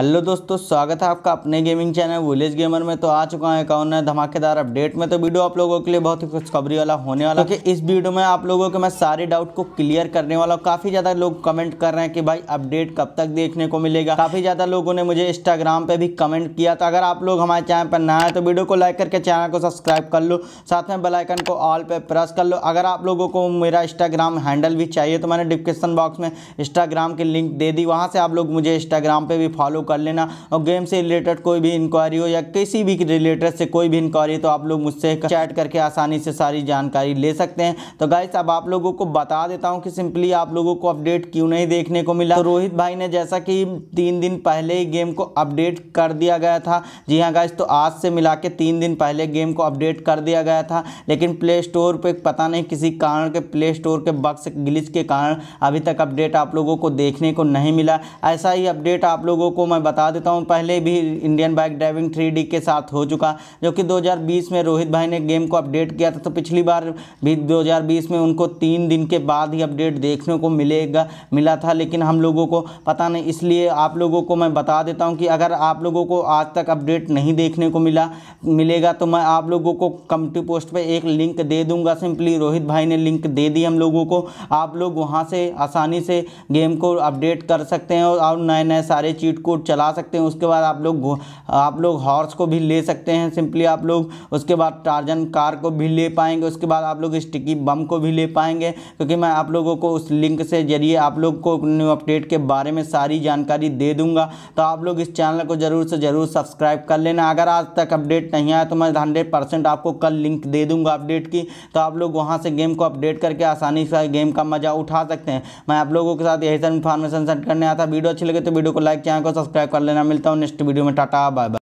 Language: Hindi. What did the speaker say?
हेलो दोस्तों स्वागत है आपका अपने गेमिंग चैनल विलेज गेमर में तो आ चुका है कौन है धमाकेदार अपडेट में तो वीडियो आप लोगों के लिए बहुत ही खुशखबरी वाला होने वाला है तो इस वीडियो में आप लोगों के मैं सारे डाउट को क्लियर करने वाला हूँ काफ़ी ज़्यादा लोग कमेंट कर रहे हैं कि भाई अपडेट कब तक देखने को मिलेगा काफ़ी ज़्यादा लोगों ने मुझे इंस्टाग्राम पर भी कमेंट किया तो अगर आप लोग हमारे चैनल पर ना आए तो वीडियो को लाइक करके चैनल को सब्सक्राइब कर लो साथ में बेलाइकन को ऑल पर प्रेस कर लो अगर आप लोगों को मेरा इंस्टाग्राम हैंडल भी चाहिए तो मैंने डिस्क्रिप्सन बॉक्स में इंस्टाग्राम की लिंक दे दी वहाँ से आप लोग मुझे इंस्टाग्राम पर भी फॉलो कर लेना और गेम से रिलेटेड कोई भी इंक्वायरी हो या किसी भी रिलेटेड से कोई भी इंक्वायरी तो आप लोग मुझसे चैट करके आसानी से सारी जानकारी ले सकते हैं तो गाइस अब आप लोगों को बता देता हूँ कि सिंपली आप लोगों को अपडेट क्यों नहीं देखने को मिला तो रोहित भाई ने जैसा कि तीन दिन पहले ही गेम को अपडेट कर दिया गया था जी हाँ गाइस तो आज से मिला के तीन दिन पहले गेम को अपडेट कर दिया गया था लेकिन प्ले स्टोर पर पता नहीं किसी कारण के प्ले स्टोर के बक्स ग्लिच के कारण अभी तक अपडेट आप लोगों को देखने को नहीं मिला ऐसा ही अपडेट आप लोगों को मैं मैं बता देता हूँ पहले भी इंडियन बाइक ड्राइविंग थ्री के साथ हो चुका जो कि 2020 में रोहित भाई ने गेम को अपडेट किया था तो पिछली बार भी 2020 में उनको तीन दिन के बाद ही अपडेट देखने को मिलेगा मिला था लेकिन हम लोगों को पता नहीं इसलिए आप लोगों को मैं बता देता हूँ कि अगर आप लोगों को आज तक अपडेट नहीं देखने को मिला मिलेगा तो मैं आप लोगों को कमटी पोस्ट पर एक लिंक दे दूँगा सिंपली रोहित भाई ने लिंक दे दी हम लोगों को आप लोग वहाँ से आसानी से गेम को अपडेट कर सकते हैं और नए नए सारे चीट को लोग चला सकते हैं उसके बाद आप लोग आप लोग हॉर्स को भी ले सकते हैं सिंपली आप लोग उसके बाद टार्जन कार को भी ले पाएंगे उसके बाद आप लोग स्टिकी बम को भी ले पाएंगे क्योंकि मैं आप लोगों को उस लिंक से जरिए आप लोग को न्यू अपडेट के बारे में सारी जानकारी दे दूंगा तो आप लोग इस चैनल को ज़रूर से ज़रूर सब्सक्राइब कर लेना अगर आज तक अपडेट नहीं आया तो मैं हंड्रेड परसेंट आपको कल लिंक दे दूंगा अपडेट की तो आप लोग वहाँ से गेम को अपडेट करके आसानी से गेम का मज़ा उठा सकते हैं मैं आप लोगों के साथ यही सब इन्फॉर्मेशन सेंड करने आता वीडियो अच्छी लगे तो वीडियो को लाइक चैनल को सब्सक्राइब सब्सक्राइब कर लेना मिलता हूँ नेक्स्ट वीडियो में टाटा बाय बाय